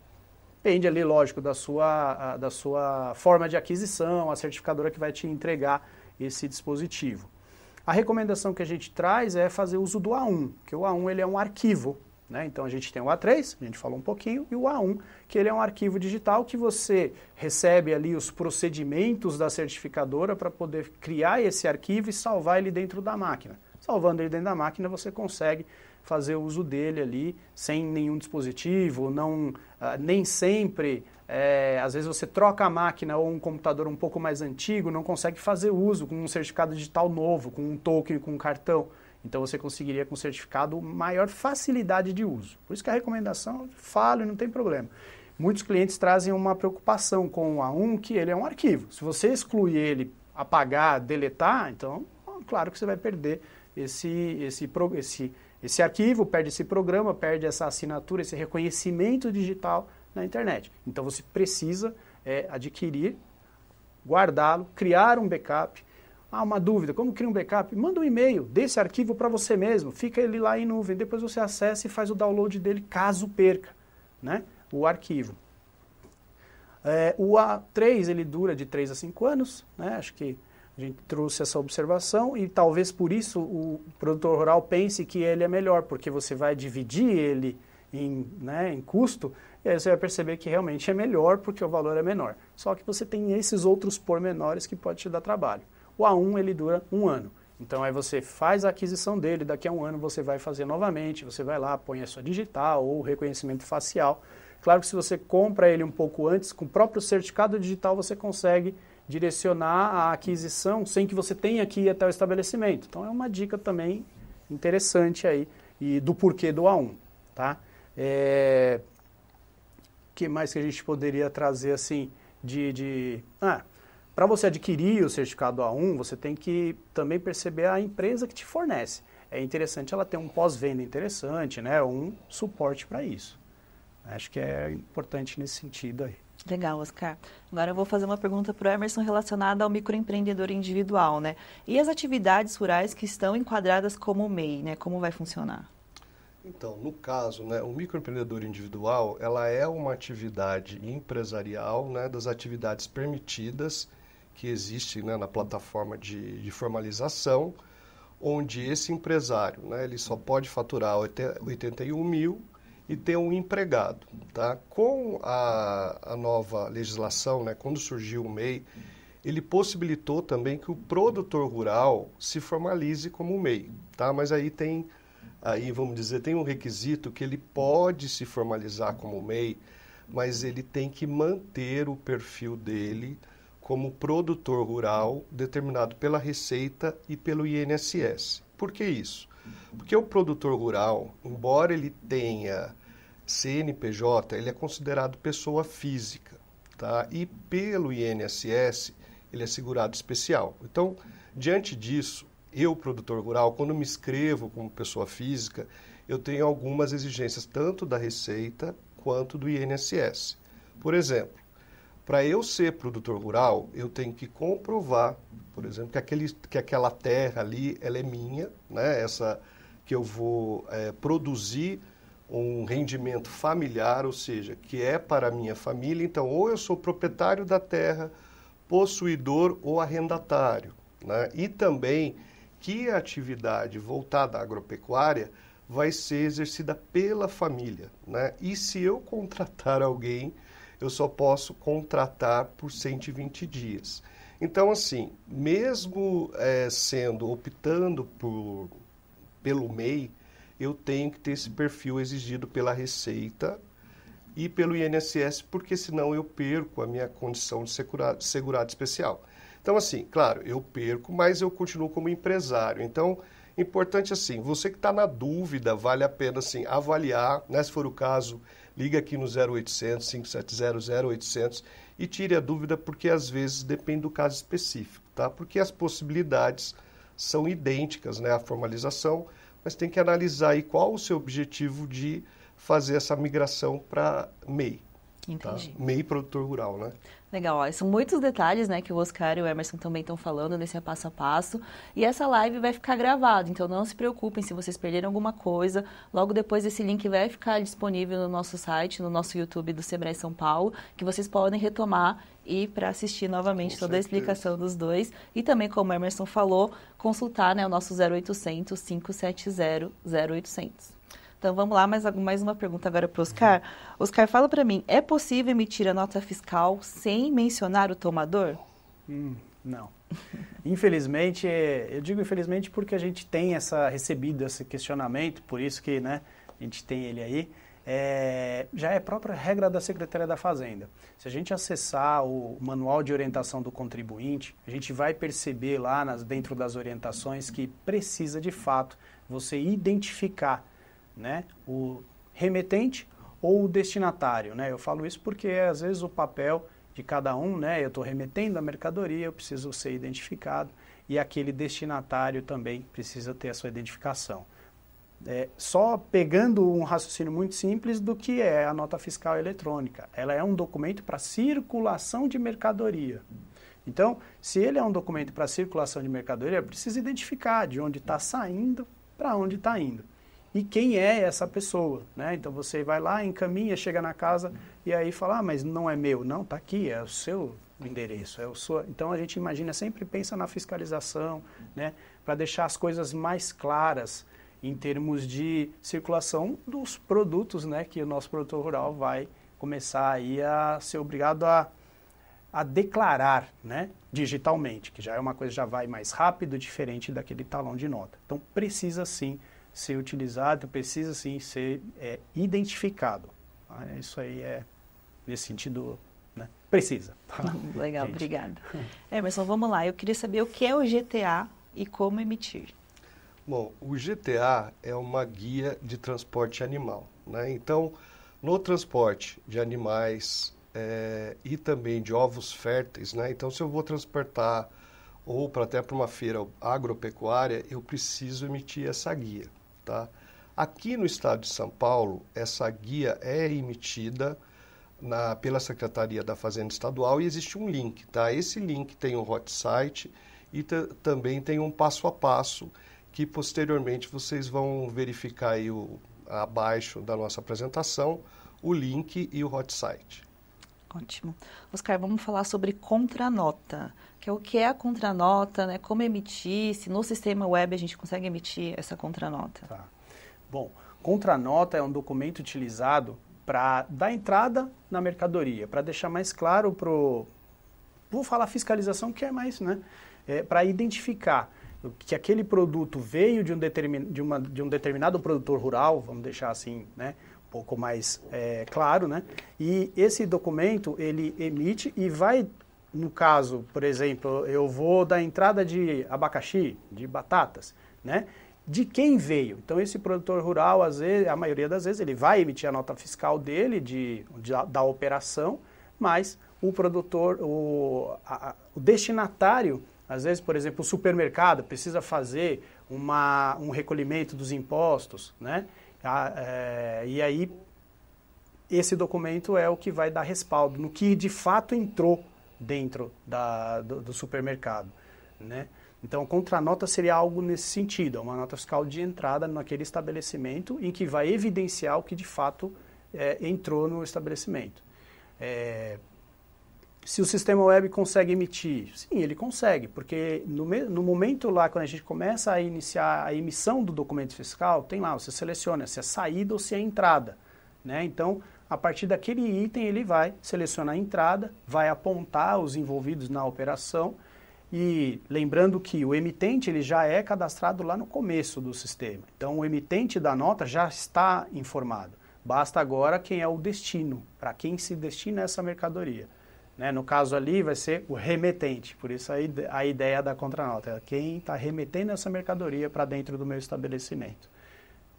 depende ali, lógico, da sua, a, da sua forma de aquisição, a certificadora que vai te entregar esse dispositivo. A recomendação que a gente traz é fazer uso do A1, que o A1 ele é um arquivo, né? Então a gente tem o A3, a gente falou um pouquinho, e o A1, que ele é um arquivo digital que você recebe ali os procedimentos da certificadora para poder criar esse arquivo e salvar ele dentro da máquina. Salvando ele dentro da máquina, você consegue fazer uso dele ali sem nenhum dispositivo, não, uh, nem sempre. É, às vezes você troca a máquina ou um computador um pouco mais antigo, não consegue fazer uso com um certificado digital novo, com um token, com um cartão. Então você conseguiria com certificado maior facilidade de uso. Por isso que a recomendação, falo e não tem problema. Muitos clientes trazem uma preocupação com o A1 que ele é um arquivo. Se você excluir ele, apagar, deletar, então claro que você vai perder esse esse esse esse arquivo, perde esse programa, perde essa assinatura, esse reconhecimento digital na internet. Então você precisa é, adquirir, guardá-lo, criar um backup ah, uma dúvida, como cria um backup? Manda um e-mail desse arquivo para você mesmo, fica ele lá em nuvem, depois você acessa e faz o download dele caso perca né, o arquivo. É, o A3 ele dura de 3 a 5 anos, né, acho que a gente trouxe essa observação e talvez por isso o produtor rural pense que ele é melhor, porque você vai dividir ele em, né, em custo e aí você vai perceber que realmente é melhor porque o valor é menor. Só que você tem esses outros pormenores que pode te dar trabalho. O A1 ele dura um ano. Então aí você faz a aquisição dele, daqui a um ano você vai fazer novamente, você vai lá, põe a sua digital ou reconhecimento facial. Claro que se você compra ele um pouco antes, com o próprio certificado digital você consegue direcionar a aquisição sem que você tenha que ir até o estabelecimento. Então é uma dica também interessante aí e do porquê do A1, tá? É... que mais que a gente poderia trazer assim de, de... Ah, para você adquirir o certificado A1, você tem que também perceber a empresa que te fornece. É interessante ela ter um pós-venda interessante, né? Um suporte para isso. Acho que é importante nesse sentido aí. Legal, Oscar. Agora eu vou fazer uma pergunta para o Emerson relacionada ao microempreendedor individual, né? E as atividades rurais que estão enquadradas como MEI, né? Como vai funcionar? Então, no caso, né, o microempreendedor individual, ela é uma atividade empresarial, né, das atividades permitidas que existe né, na plataforma de, de, formalização, onde esse empresário né, ele só pode faturar 81 mil e ter um empregado. Tá? Com a, a nova legislação, né, quando surgiu o MEI, ele possibilitou também que o produtor rural se formalize como MEI. Tá? Mas aí tem, aí vamos dizer, tem um requisito que ele pode se formalizar como MEI, mas ele tem que manter o perfil dele como produtor rural determinado pela Receita e pelo INSS. Por que isso? Porque o produtor rural, embora ele tenha CNPJ, ele é considerado pessoa física, tá? E pelo INSS, ele é segurado especial. Então, diante disso, eu, produtor rural, quando me inscrevo como pessoa física, eu tenho algumas exigências tanto da Receita quanto do INSS. Por exemplo, para eu ser produtor rural, eu tenho que comprovar, por exemplo, que, aquele, que aquela terra ali ela é minha, né? Essa que eu vou é, produzir um rendimento familiar, ou seja, que é para a minha família. Então, ou eu sou proprietário da terra, possuidor ou arrendatário, né? E também que a atividade voltada à agropecuária vai ser exercida pela família, né? E se eu contratar alguém eu só posso contratar por 120 dias. Então, assim, mesmo é, sendo, optando por, pelo MEI, eu tenho que ter esse perfil exigido pela Receita e pelo INSS, porque senão eu perco a minha condição de segurado, segurado especial. Então, assim, claro, eu perco, mas eu continuo como empresário. Então, importante assim, você que está na dúvida, vale a pena assim, avaliar, né, se for o caso, Liga aqui no 0800 570 0800 e tire a dúvida, porque às vezes depende do caso específico, tá? Porque as possibilidades são idênticas, né? A formalização, mas tem que analisar aí qual o seu objetivo de fazer essa migração para MEI. Entendi. Tá? MEI produtor rural, né? Legal, ó, são muitos detalhes, né, que o Oscar e o Emerson também estão falando nesse passo a passo. E essa live vai ficar gravada, então não se preocupem se vocês perderem alguma coisa. Logo depois esse link vai ficar disponível no nosso site, no nosso YouTube do Sebrae São Paulo, que vocês podem retomar e para assistir novamente Com toda certeza. a explicação dos dois. E também, como o Emerson falou, consultar né, o nosso 0800 570 0800. Então vamos lá, mais, mais uma pergunta agora para o Oscar. Oscar, fala para mim, é possível emitir a nota fiscal sem mencionar o tomador? Hum, não. Infelizmente, eu digo infelizmente porque a gente tem essa recebido esse questionamento, por isso que né, a gente tem ele aí. É, já é própria regra da Secretaria da Fazenda. Se a gente acessar o manual de orientação do contribuinte, a gente vai perceber lá nas, dentro das orientações que precisa de fato você identificar né? O remetente ou o destinatário, né? Eu falo isso porque às vezes o papel de cada um, né? Eu estou remetendo a mercadoria, eu preciso ser identificado e aquele destinatário também precisa ter a sua identificação. É, só pegando um raciocínio muito simples do que é a nota fiscal eletrônica. Ela é um documento para circulação de mercadoria. Então, se ele é um documento para circulação de mercadoria, precisa identificar de onde está saindo para onde está indo e quem é essa pessoa, né? Então você vai lá, encaminha, chega na casa e aí fala, ah, mas não é meu, não, tá aqui, é o seu endereço, é o seu. Então a gente imagina sempre pensa na fiscalização, né? Para deixar as coisas mais claras em termos de circulação dos produtos, né? Que o nosso produtor rural vai começar aí a ser obrigado a a declarar, né, digitalmente, que já é uma coisa já vai mais rápido, diferente daquele talão de nota. Então precisa sim ser utilizado, precisa sim ser é, identificado. Ah, isso aí é, nesse sentido, né? precisa. *laughs* Legal, Gente. obrigada. *laughs* É, mas só vamos lá, eu queria saber o que é o GTA e como emitir. Bom, o GTA é uma guia de transporte animal. Né? Então, no transporte de animais é, e também de ovos férteis, né? então se eu vou transportar ou para até para uma feira agropecuária, eu preciso emitir essa guia. Tá? Aqui no estado de São Paulo, essa guia é emitida na, pela Secretaria da Fazenda Estadual e existe um link. Tá? Esse link tem um hot site e também tem um passo a passo que posteriormente vocês vão verificar aí o, abaixo da nossa apresentação o link e o hot site. Ótimo. Oscar, vamos falar sobre contranota que é o que é a contranota, né? como emitir, se no sistema web a gente consegue emitir essa contranota. Tá. Bom, contranota é um documento utilizado para dar entrada na mercadoria, para deixar mais claro para Vou falar fiscalização, que é mais, né? É, para identificar que aquele produto veio de um, determin, de, uma, de um determinado produtor rural, vamos deixar assim, né? pouco mais é, claro, né? E esse documento ele emite e vai no caso, por exemplo, eu vou da entrada de abacaxi, de batatas, né? De quem veio? Então esse produtor rural, às vezes, a maioria das vezes, ele vai emitir a nota fiscal dele de, de da operação, mas o produtor, o, a, o destinatário, às vezes, por exemplo, o supermercado precisa fazer uma, um recolhimento dos impostos, né? A, é, e aí esse documento é o que vai dar respaldo no que de fato entrou dentro da, do, do supermercado, né? Então, a contranota seria algo nesse sentido, é uma nota fiscal de entrada naquele estabelecimento em que vai evidenciar o que de fato é, entrou no estabelecimento. É, se o sistema web consegue emitir, sim, ele consegue, porque no, no, momento lá, quando a gente começa a iniciar a emissão do documento fiscal, tem lá, você seleciona se é saída ou se é entrada. Né? Então, a partir daquele item, ele vai selecionar a entrada, vai apontar os envolvidos na operação e lembrando que o emitente ele já é cadastrado lá no começo do sistema. Então o emitente da nota já está informado. Basta agora quem é o destino, para quem se destina essa mercadoria. Né? No caso ali vai ser o remetente, por isso a ideia da contranota, é quem está remetendo essa mercadoria para dentro do meu estabelecimento.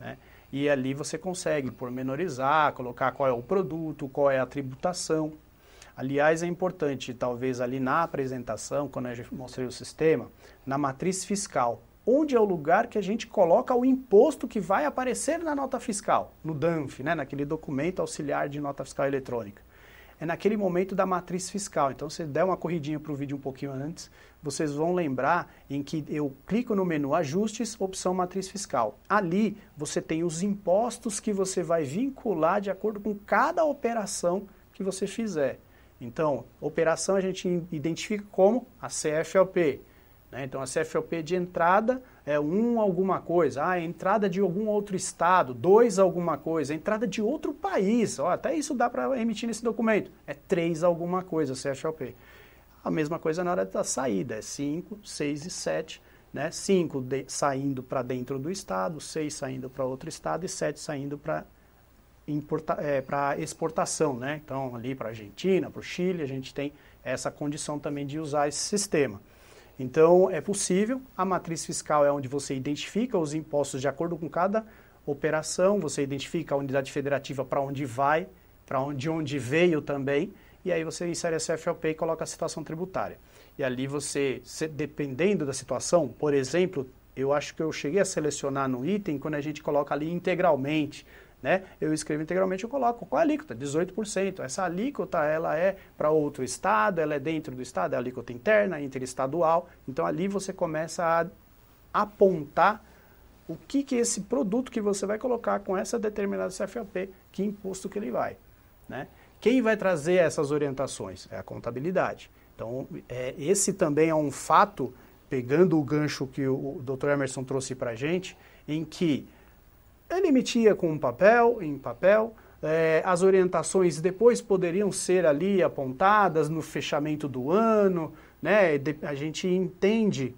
Né? E ali você consegue pormenorizar, colocar qual é o produto, qual é a tributação. Aliás, é importante, talvez ali na apresentação, quando eu mostrei o sistema, na matriz fiscal, onde é o lugar que a gente coloca o imposto que vai aparecer na nota fiscal, no DANF, né, naquele documento auxiliar de nota fiscal eletrônica. É naquele momento da matriz fiscal. Então, se der uma corridinha para o vídeo um pouquinho antes, vocês vão lembrar em que eu clico no menu Ajustes, opção Matriz Fiscal. Ali você tem os impostos que você vai vincular de acordo com cada operação que você fizer. Então, operação a gente identifica como a CFOP. Né? Então, a CFOP de entrada é um alguma coisa, ah, é entrada de algum outro estado, dois alguma coisa, é entrada de outro país, ó, até isso dá para emitir nesse documento, é três alguma coisa, CFOP. A mesma coisa na hora da saída, é 5, 6 e 7, né? 5 saindo para dentro do estado, 6 saindo para outro estado e 7 saindo para é, para exportação, né? Então, ali para a Argentina, para o Chile, a gente tem essa condição também de usar esse sistema. Então, é possível. A matriz fiscal é onde você identifica os impostos de acordo com cada operação, você identifica a unidade federativa para onde vai, para onde, onde veio também e aí você insere essa FOP e coloca a situação tributária. E ali você, dependendo da situação, por exemplo, eu acho que eu cheguei a selecionar no item quando a gente coloca ali integralmente, né? Eu escrevo integralmente, eu coloco qual é a alíquota? 18%. Essa alíquota, ela é para outro estado, ela é dentro do estado, é alíquota interna, interestadual. Então ali você começa a apontar o que que esse produto que você vai colocar com essa determinada CFOP, que imposto que ele vai, né? Quem vai trazer essas orientações? É a contabilidade. Então, é, esse também é um fato, pegando o gancho que o Dr. Emerson trouxe para a gente, em que ele emitia com papel, em papel, é, as orientações depois poderiam ser ali apontadas no fechamento do ano, né? A gente entende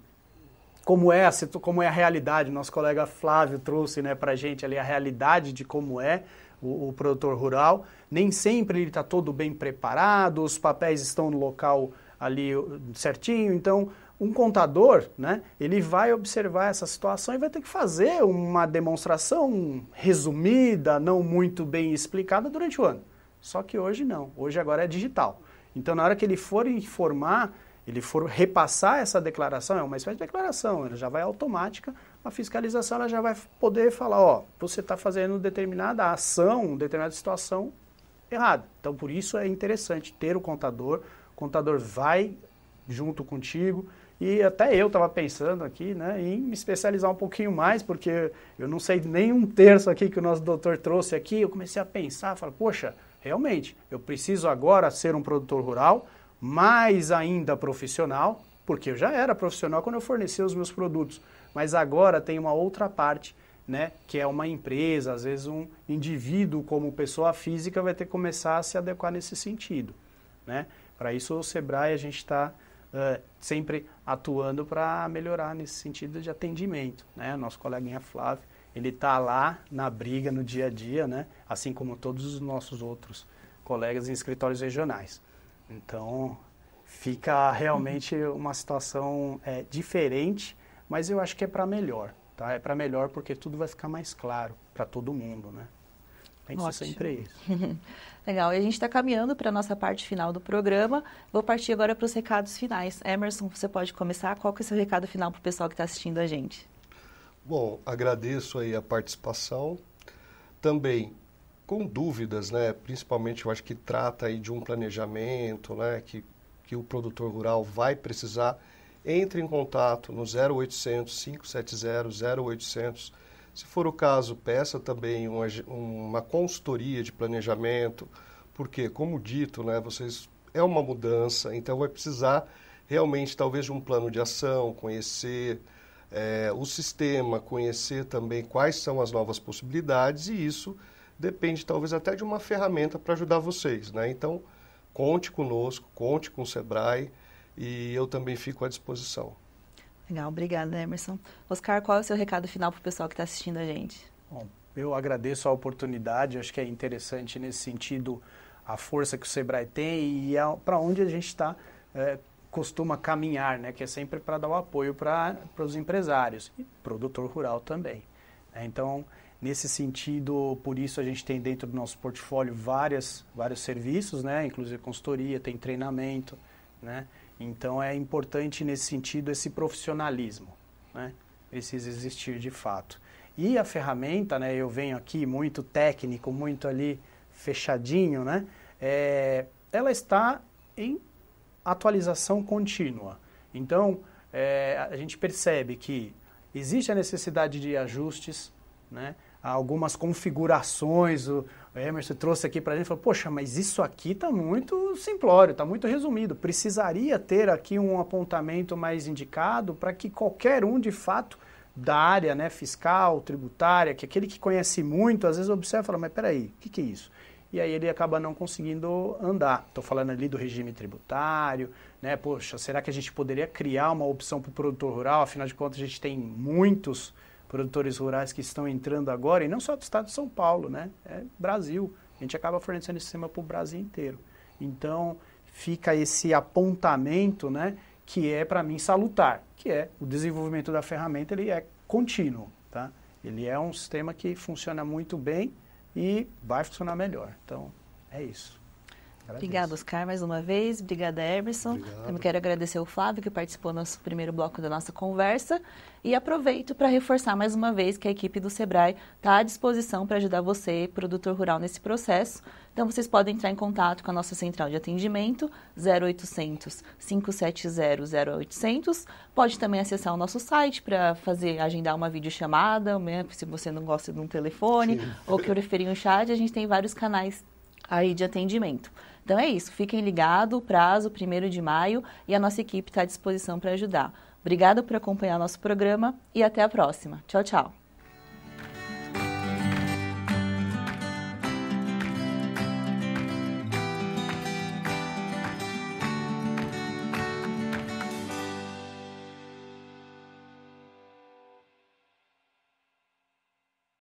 como é, a, como é a realidade. Nosso colega Flávio trouxe né, para a gente ali a realidade de como é o, o produtor rural. Nem sempre ele está todo bem preparado, os papéis estão no local ali certinho. Então, um contador, né, ele vai observar essa situação e vai ter que fazer uma demonstração resumida, não muito bem explicada durante o ano. Só que hoje não, hoje agora é digital. Então, na hora que ele for informar, ele for repassar essa declaração, é uma espécie de declaração, ela já vai automática a fiscalização ela já vai poder falar, ó, você está fazendo determinada ação, determinada situação errada. Então, por isso é interessante ter o contador. O contador vai junto contigo. E até eu estava pensando aqui né, em me especializar um pouquinho mais, porque eu não sei nem um terço aqui que o nosso doutor trouxe aqui. Eu comecei a pensar, falei, poxa, realmente, eu preciso agora ser um produtor rural, mais ainda profissional, porque eu já era profissional quando eu fornecia os meus produtos mas agora tem uma outra parte, né, que é uma empresa, às vezes um indivíduo como pessoa física vai ter que começar a se adequar nesse sentido, né? Para isso o Sebrae a gente está uh, sempre atuando para melhorar nesse sentido de atendimento, né? Nosso coleguinha Flávio ele está lá na briga no dia a dia, né? Assim como todos os nossos outros colegas em escritórios regionais. Então fica realmente uma situação é, diferente mas eu acho que é para melhor, tá? É para melhor porque tudo vai ficar mais claro para todo mundo, né? Tem que sempre isso. *laughs* Legal, e a gente está caminhando para a nossa parte final do programa. Vou partir agora para os recados finais. Emerson, você pode começar. Qual que é o seu recado final para o pessoal que está assistindo a gente? Bom, agradeço aí a participação. Também com dúvidas, né? Principalmente eu acho que trata aí de um planejamento, né? Que, que o produtor rural vai precisar entre em contato no 0800 570 0800. Se for o caso, peça também uma, uma consultoria de planejamento, porque, como dito, né, vocês é uma mudança, então vai precisar realmente talvez de um plano de ação, conhecer é, o sistema, conhecer também quais são as novas possibilidades e isso depende talvez até de uma ferramenta para ajudar vocês, né? Então, conte conosco, conte com o Sebrae e eu também fico à disposição. Legal, obrigada, Emerson. Oscar, qual é o seu recado final para o pessoal que está assistindo a gente? Bom, eu agradeço a oportunidade, acho que é interessante nesse sentido a força que o Sebrae tem e para onde a gente está. É, costuma caminhar, né, que é sempre para dar o apoio para os empresários e produtor rural também. Né. Então, nesse sentido, por isso a gente tem dentro do nosso portfólio várias, vários serviços, né, inclusive consultoria, tem treinamento, né, então é importante nesse sentido esse profissionalismo, né? precisa existir de fato. E a ferramenta, né, eu venho aqui muito técnico, muito ali fechadinho, né, é, ela está em atualização contínua. Então é, a gente percebe que existe a necessidade de ajustes, né, algumas configurações, o, o Emerson trouxe aqui para a gente e falou: Poxa, mas isso aqui está muito simplório, está muito resumido. Precisaria ter aqui um apontamento mais indicado para que qualquer um, de fato, da área né, fiscal, tributária, que aquele que conhece muito, às vezes observa e fala: Mas peraí, o que, que é isso? E aí ele acaba não conseguindo andar. Estou falando ali do regime tributário, né? Poxa, será que a gente poderia criar uma opção para o produtor rural? Afinal de contas, a gente tem muitos produtores rurais que estão entrando agora, e não só do estado de São Paulo, né? É Brasil. A gente acaba fornecendo esse sistema para o Brasil inteiro. Então, fica esse apontamento, né? Que é, para mim, salutar, que é o desenvolvimento da ferramenta, ele é contínuo, tá? Ele é um sistema que funciona muito bem e vai funcionar melhor. Então, é isso. Agradeço. Obrigada, Oscar, mais uma vez. Obrigada, Emerson. Obrigado. Também quero agradecer o Flávio, que participou do nosso primeiro bloco da nossa conversa. E aproveito para reforçar mais uma vez que a equipe do Sebrae está à disposição para ajudar você, produtor rural, nesse processo. Então vocês podem entrar em contato com a nossa central de atendimento 0800 570 0800. Pode também acessar o nosso site para fazer agendar uma videochamada, né, se você não gosta de um telefone Sim. ou que preferir um chat, a gente tem vários canais aí de atendimento. Então é isso, fiquem ligados, prazo 1 de maio e a nossa equipe está à disposição para ajudar. Obrigada por acompanhar nosso programa e até a próxima. Tchau, tchau.